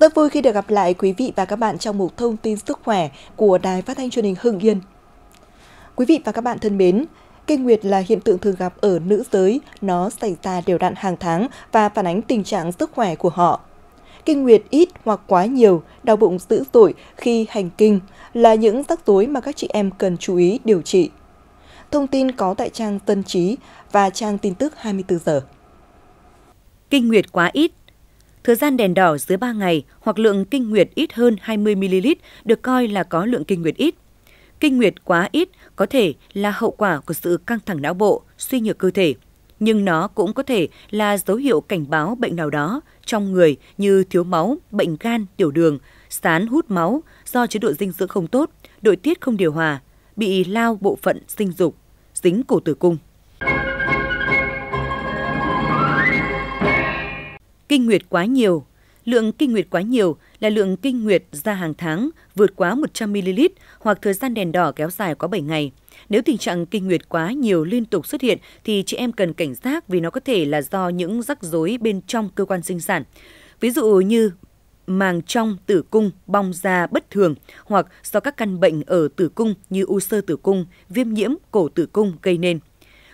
Rất vui khi được gặp lại quý vị và các bạn trong mục thông tin sức khỏe của Đài Phát thanh Truyền hình Hưng Yên. Quý vị và các bạn thân mến, kinh nguyệt là hiện tượng thường gặp ở nữ giới, nó xảy ra đều đặn hàng tháng và phản ánh tình trạng sức khỏe của họ. Kinh nguyệt ít hoặc quá nhiều, đau bụng dữ dội khi hành kinh là những rắc rối mà các chị em cần chú ý điều trị. Thông tin có tại trang Tân Trí và trang tin tức 24 giờ. Kinh nguyệt quá ít Thời gian đèn đỏ dưới 3 ngày hoặc lượng kinh nguyệt ít hơn 20ml được coi là có lượng kinh nguyệt ít. Kinh nguyệt quá ít có thể là hậu quả của sự căng thẳng não bộ, suy nhược cơ thể, nhưng nó cũng có thể là dấu hiệu cảnh báo bệnh nào đó trong người như thiếu máu, bệnh gan, tiểu đường, sán hút máu do chế độ dinh dưỡng không tốt, nội tiết không điều hòa, bị lao bộ phận sinh dục, dính cổ tử cung. Kinh nguyệt quá nhiều Lượng kinh nguyệt quá nhiều là lượng kinh nguyệt ra hàng tháng vượt quá 100ml hoặc thời gian đèn đỏ kéo dài quá 7 ngày. Nếu tình trạng kinh nguyệt quá nhiều liên tục xuất hiện thì chị em cần cảnh giác vì nó có thể là do những rắc rối bên trong cơ quan sinh sản. Ví dụ như màng trong tử cung bong ra bất thường hoặc do các căn bệnh ở tử cung như u xơ tử cung, viêm nhiễm cổ tử cung gây nên.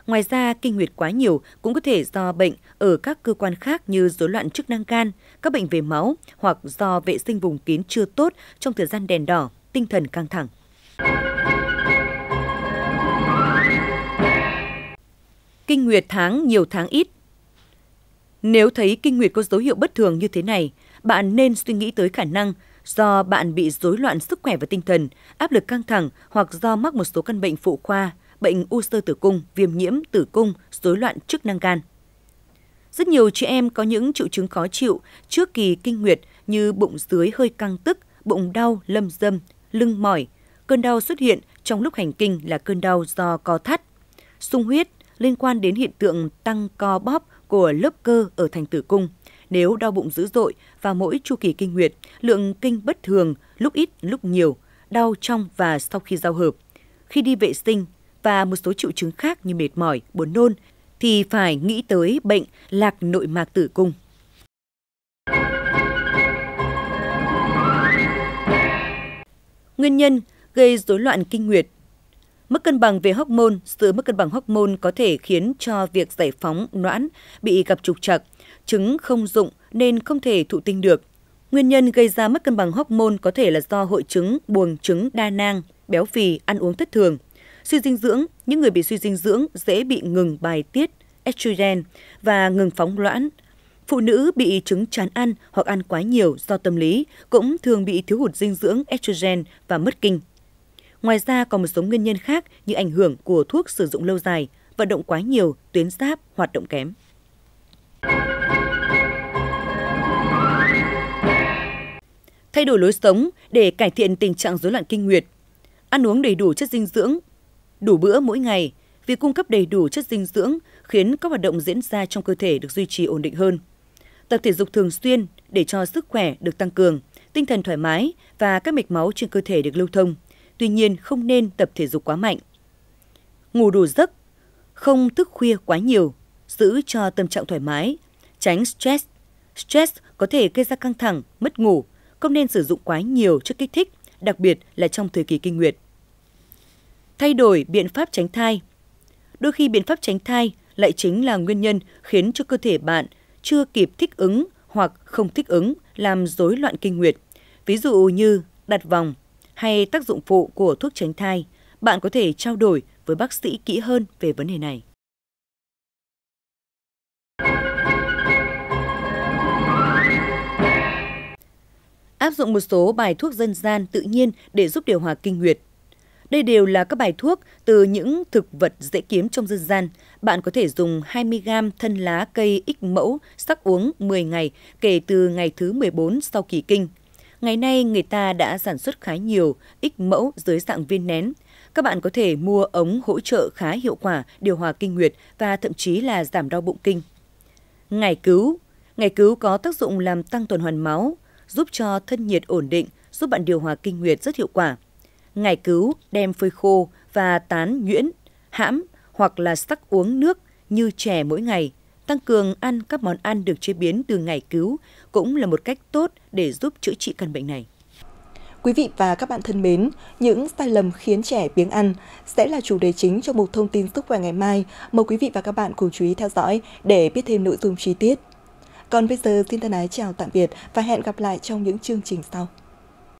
Ngoài ra, kinh nguyệt quá nhiều cũng có thể do bệnh ở các cơ quan khác như rối loạn chức năng gan, các bệnh về máu hoặc do vệ sinh vùng kín chưa tốt trong thời gian đèn đỏ, tinh thần căng thẳng. Kinh nguyệt tháng nhiều tháng ít Nếu thấy kinh nguyệt có dấu hiệu bất thường như thế này, bạn nên suy nghĩ tới khả năng do bạn bị rối loạn sức khỏe và tinh thần, áp lực căng thẳng hoặc do mắc một số căn bệnh phụ khoa, bệnh u xơ tử cung, viêm nhiễm tử cung, rối loạn chức năng gan. Rất nhiều chị em có những triệu chứng khó chịu trước kỳ kinh nguyệt như bụng dưới hơi căng tức, bụng đau, lâm dâm, lưng mỏi. Cơn đau xuất hiện trong lúc hành kinh là cơn đau do co thắt, sung huyết liên quan đến hiện tượng tăng co bóp của lớp cơ ở thành tử cung. Nếu đau bụng dữ dội và mỗi chu kỳ kinh nguyệt, lượng kinh bất thường, lúc ít lúc nhiều, đau trong và sau khi giao hợp. Khi đi vệ sinh, và một số triệu chứng khác như mệt mỏi, buồn nôn thì phải nghĩ tới bệnh lạc nội mạc tử cung. Nguyên nhân gây rối loạn kinh nguyệt Mất cân bằng về hormone, sự mất cân bằng hormone có thể khiến cho việc giải phóng noãn bị gặp trục trặc, trứng không dụng nên không thể thụ tinh được. Nguyên nhân gây ra mất cân bằng hormone có thể là do hội chứng buồng trứng đa nang, béo phì, ăn uống thất thường. Suy dinh dưỡng, những người bị suy dinh dưỡng dễ bị ngừng bài tiết estrogen và ngừng phóng loãn. Phụ nữ bị chứng chán ăn hoặc ăn quá nhiều do tâm lý cũng thường bị thiếu hụt dinh dưỡng estrogen và mất kinh. Ngoài ra còn một số nguyên nhân khác như ảnh hưởng của thuốc sử dụng lâu dài, vận động quá nhiều, tuyến giáp hoạt động kém. Thay đổi lối sống để cải thiện tình trạng rối loạn kinh nguyệt. Ăn uống đầy đủ chất dinh dưỡng đủ bữa mỗi ngày, việc cung cấp đầy đủ chất dinh dưỡng khiến các hoạt động diễn ra trong cơ thể được duy trì ổn định hơn. Tập thể dục thường xuyên để cho sức khỏe được tăng cường, tinh thần thoải mái và các mạch máu trên cơ thể được lưu thông. Tuy nhiên, không nên tập thể dục quá mạnh. Ngủ đủ giấc, không thức khuya quá nhiều, giữ cho tâm trạng thoải mái, tránh stress. Stress có thể gây ra căng thẳng, mất ngủ, không nên sử dụng quá nhiều chất kích thích, đặc biệt là trong thời kỳ kinh nguyệt thay đổi biện pháp tránh thai. Đôi khi biện pháp tránh thai lại chính là nguyên nhân khiến cho cơ thể bạn chưa kịp thích ứng hoặc không thích ứng làm rối loạn kinh nguyệt. Ví dụ như đặt vòng hay tác dụng phụ của thuốc tránh thai, bạn có thể trao đổi với bác sĩ kỹ hơn về vấn đề này. Áp dụng một số bài thuốc dân gian tự nhiên để giúp điều hòa kinh nguyệt. Đây đều là các bài thuốc từ những thực vật dễ kiếm trong dân gian. Bạn có thể dùng 20g thân lá cây ích mẫu sắc uống 10 ngày kể từ ngày thứ 14 sau kỳ kinh. Ngày nay người ta đã sản xuất khá nhiều ích mẫu dưới dạng viên nén. Các bạn có thể mua ống hỗ trợ khá hiệu quả điều hòa kinh nguyệt và thậm chí là giảm đau bụng kinh. Ngày cứu Ngày cứu có tác dụng làm tăng tuần hoàn máu, giúp cho thân nhiệt ổn định, giúp bạn điều hòa kinh nguyệt rất hiệu quả – ngải cứu đem phơi khô và tán nhuyễn, hãm hoặc là sắc uống nước như chè mỗi ngày. Tăng cường ăn các món ăn được chế biến từ ngải cứu cũng là một cách tốt để giúp chữa trị căn bệnh này. Quý vị và các bạn thân mến, những sai lầm khiến trẻ biếng ăn sẽ là chủ đề chính trong một thông tin sức khỏe ngày mai. Mời quý vị và các bạn cùng chú ý theo dõi để biết thêm nội dung chi tiết. Còn bây giờ, xin thân ái chào tạm biệt và hẹn gặp lại trong những chương trình sau.